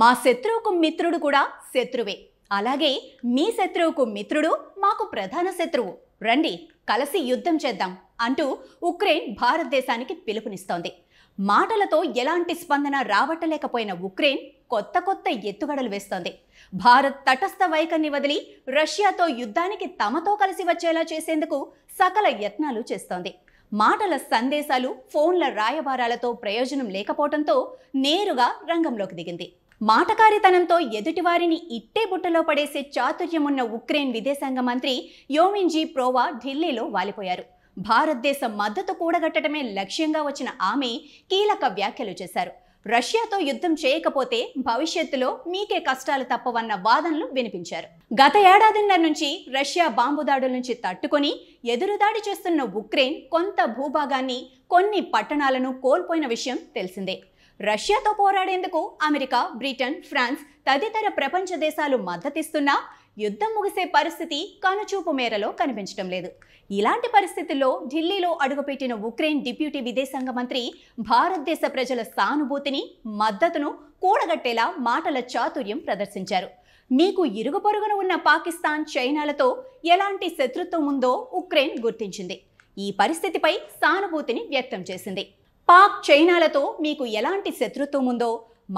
మా శత్రువుకు మిత్రుడు కూడా శత్రువే అలాగే మీ శత్రువుకు మిత్రుడు మాకు ప్రధాన శత్రువు రండి కలిసి యుద్ధం చేద్దాం అంటూ ఉక్రెయిన్ భారతదేశానికి పిలుపునిస్తోంది మాటలతో ఎలాంటి స్పందన రావట్టలేకపోయిన ఉక్రెయిన్ కొత్త కొత్త ఎత్తుగడలు వేస్తోంది భారత్ తటస్థ వైఖరిని వదిలి రష్యాతో యుద్ధానికి తమతో కలిసి వచ్చేలా చేసేందుకు సకల యత్నాలు చేస్తోంది మాటల సందేశాలు ఫోన్ల రాయబారాలతో ప్రయోజనం లేకపోవడంతో నేరుగా రంగంలోకి దిగింది మాటకారితనంతో ఎదుటివారిని ఇట్టే బుట్టలో పడేసే చాతుర్యమున్న ఉక్రెయిన్ విదేశాంగ మంత్రి యోమిన్జీ ప్రోవా ఢిల్లీలో వాలిపోయారు భారతదేశ మద్దతు కూడగట్టడమే లక్ష్యంగా వచ్చిన ఆమె కీలక వ్యాఖ్యలు చేశారు రష్యాతో యుద్ధం చేయకపోతే భవిష్యత్తులో మీకే కష్టాలు తప్పవన్న వాదనలు వినిపించారు గత ఏడాదిన్నర నుంచి రష్యా బాంబు దాడుల నుంచి తట్టుకొని ఎదురుదాడి చేస్తున్న ఉక్రెయిన్ కొంత భూభాగాన్ని కొన్ని పట్టణాలను కోల్పోయిన విషయం తెలిసిందే రష్యాతో పోరాడేందుకు అమెరికా బ్రిటన్ ఫ్రాన్స్ తదితర ప్రపంచ దేశాలు మద్దతిస్తున్నా యుద్ధం ముగిసే పరిస్థితి కనుచూపు మేరలో కనిపించడం లేదు ఇలాంటి పరిస్థితుల్లో ఢిల్లీలో అడుగుపెట్టిన ఉక్రెయిన్ డిప్యూటీ విదేశాంగ మంత్రి భారతదేశ ప్రజల సానుభూతిని మద్దతును కూడగట్టేలా మాటల చాతుర్యం ప్రదర్శించారు మీకు ఇరుగు పొరుగున ఉన్న పాకిస్తాన్ చైనాలతో ఎలాంటి శత్రుత్వం ఉందో ఉక్రెయిన్ గుర్తించింది ఈ పరిస్థితిపై సానుభూతిని వ్యక్తం చేసింది పాక్ చైనాలతో మీకు ఎలాంటి శత్రుత్వం ఉందో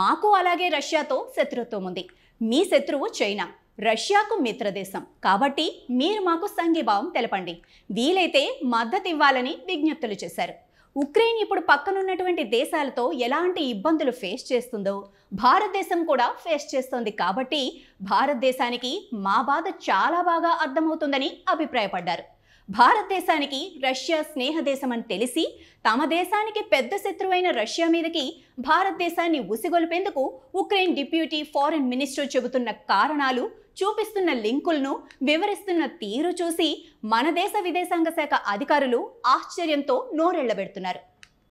మాకు అలాగే రష్యాతో శత్రుత్వం ఉంది మీ శత్రువు చైనా రష్యాకు మిత్రదేశం కాబట్టి మీరు మాకు సంఘీభావం తెలపండి వీలైతే మద్దతు ఇవ్వాలని విజ్ఞప్తులు చేశారు ఉక్రెయిన్ ఇప్పుడు పక్కనున్నటువంటి దేశాలతో ఎలాంటి ఇబ్బందులు ఫేస్ చేస్తుందో భారతదేశం కూడా ఫేస్ చేస్తోంది కాబట్టి భారతదేశానికి మా బాధ చాలా బాగా అర్థమవుతుందని అభిప్రాయపడ్డారు భారతదేశానికి రష్యా స్నేహ దేశమని తెలిసి తమ దేశానికి పెద్ద శత్రువైన రష్యా మీదకి భారతదేశాన్ని ఉసిగొలిపేందుకు ఉక్రెయిన్ డిప్యూటీ ఫారెన్ మినిస్టర్ చెబుతున్న కారణాలు చూపిస్తున్న లింకులను వివరిస్తున్న తీరు చూసి మన దేశ విదేశాంగ శాఖ అధికారులు ఆశ్చర్యంతో నోరెళ్లబెడుతున్నారు